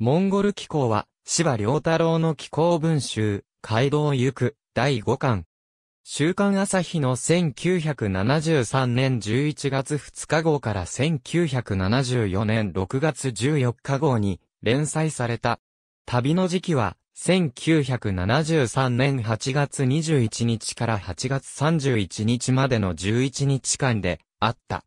モンゴル紀行は、芝良太郎の紀行文集、街道行く、第5巻。週刊朝日の1973年11月2日号から1974年6月14日号に連載された。旅の時期は、1973年8月21日から8月31日までの11日間であった。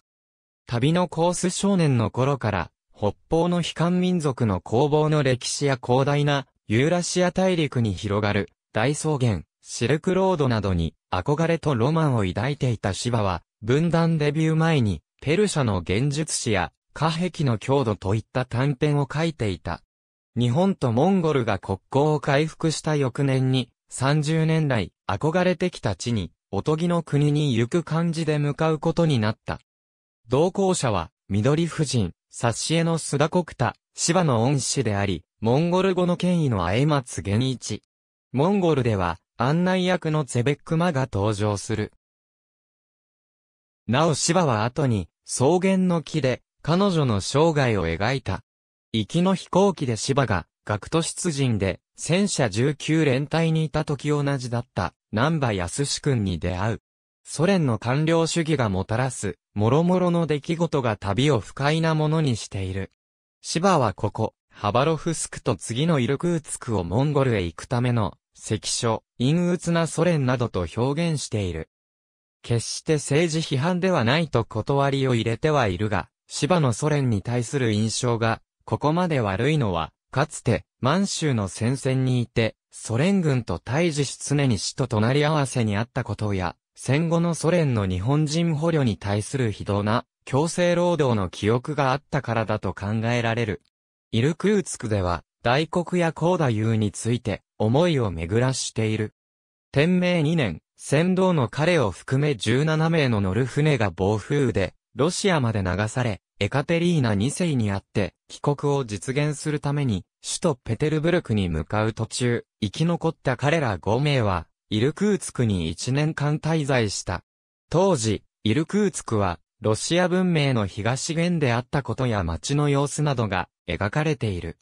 旅のコース少年の頃から北方の悲観民族の攻防の歴史や広大なユーラシア大陸に広がる大草原、シルクロードなどに憧れとロマンを抱いていた芝は、分断デビュー前にペルシャの現術史や貨幣の強度といった短編を書いていた。日本とモンゴルが国交を回復した翌年に、30年来憧れてきた地に、おとぎの国に行く感じで向かうことになった。同行者は、緑夫人、冊子絵の須田国田、芝の恩師であり、モンゴル語の権威のあえ松源一。モンゴルでは、案内役のゼベックマが登場する。なお芝は後に、草原の木で、彼女の生涯を描いた。行きの飛行機で芝が、学徒出陣で、戦車19連隊にいた時同じだった、南波康君に出会う。ソ連の官僚主義がもたらす、諸々の出来事が旅を不快なものにしている。芝はここ、ハバロフスクと次のイルクーツクをモンゴルへ行くための、赤書、陰鬱なソ連などと表現している。決して政治批判ではないと断りを入れてはいるが、芝のソ連に対する印象が、ここまで悪いのは、かつて、満州の戦線にいて、ソ連軍と対峙し常に死と隣り合わせにあったことや、戦後のソ連の日本人捕虜に対する非道な強制労働の記憶があったからだと考えられる。イルクーツクでは、大黒や高田優について思いを巡らしている。天明2年、船頭の彼を含め17名の乗る船が暴風雨で、ロシアまで流され、エカテリーナ2世にあって、帰国を実現するために、首都ペテルブルクに向かう途中、生き残った彼ら5名は、イルクーツクに1年間滞在した。当時、イルクーツクは、ロシア文明の東限であったことや街の様子などが描かれている。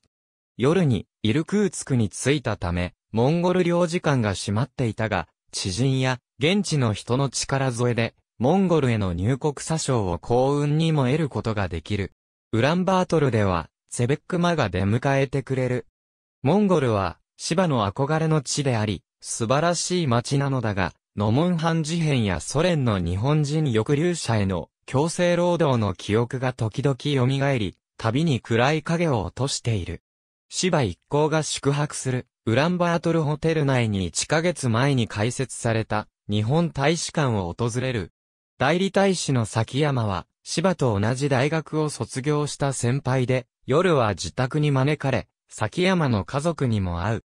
夜に、イルクーツクに着いたため、モンゴル領事館が閉まっていたが、知人や現地の人の力添えで、モンゴルへの入国詐称を幸運にも得ることができる。ウランバートルでは、セベックマが出迎えてくれる。モンゴルは、芝の憧れの地であり、素晴らしい街なのだが、ノモンハン事変やソ連の日本人抑留者への強制労働の記憶が時々蘇り、旅に暗い影を落としている。芝一行が宿泊する、ウランバートルホテル内に1ヶ月前に開設された、日本大使館を訪れる。代理大使の崎山は、芝と同じ大学を卒業した先輩で、夜は自宅に招かれ、崎山の家族にも会う。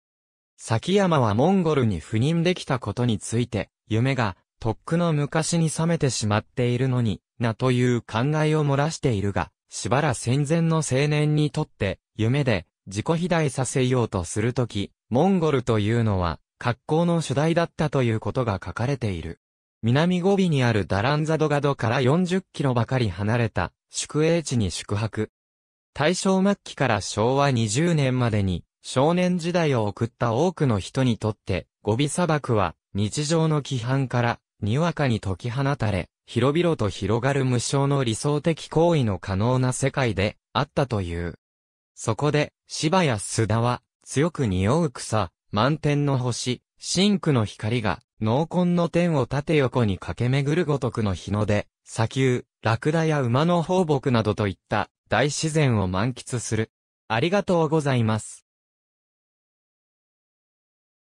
崎山はモンゴルに赴任できたことについて、夢が、とっくの昔に覚めてしまっているのに、なという考えを漏らしているが、しばら戦前の青年にとって、夢で、自己肥大させようとするとき、モンゴルというのは、格好の主題だったということが書かれている。南語尾にあるダランザドガドから40キロばかり離れた宿営地に宿泊。大正末期から昭和20年までに少年時代を送った多くの人にとって、ゴビ砂漠は、日常の規範から、にわかに解き放たれ、広々と広がる無償の理想的行為の可能な世界で、あったという。そこで、芝や須田は、強く匂う草、満天の星、深紅の光が、濃紺の天を縦横に駆け巡るごとくの日の出、砂丘、ラクダや馬の放牧などといった、大自然を満喫する。ありがとうございます。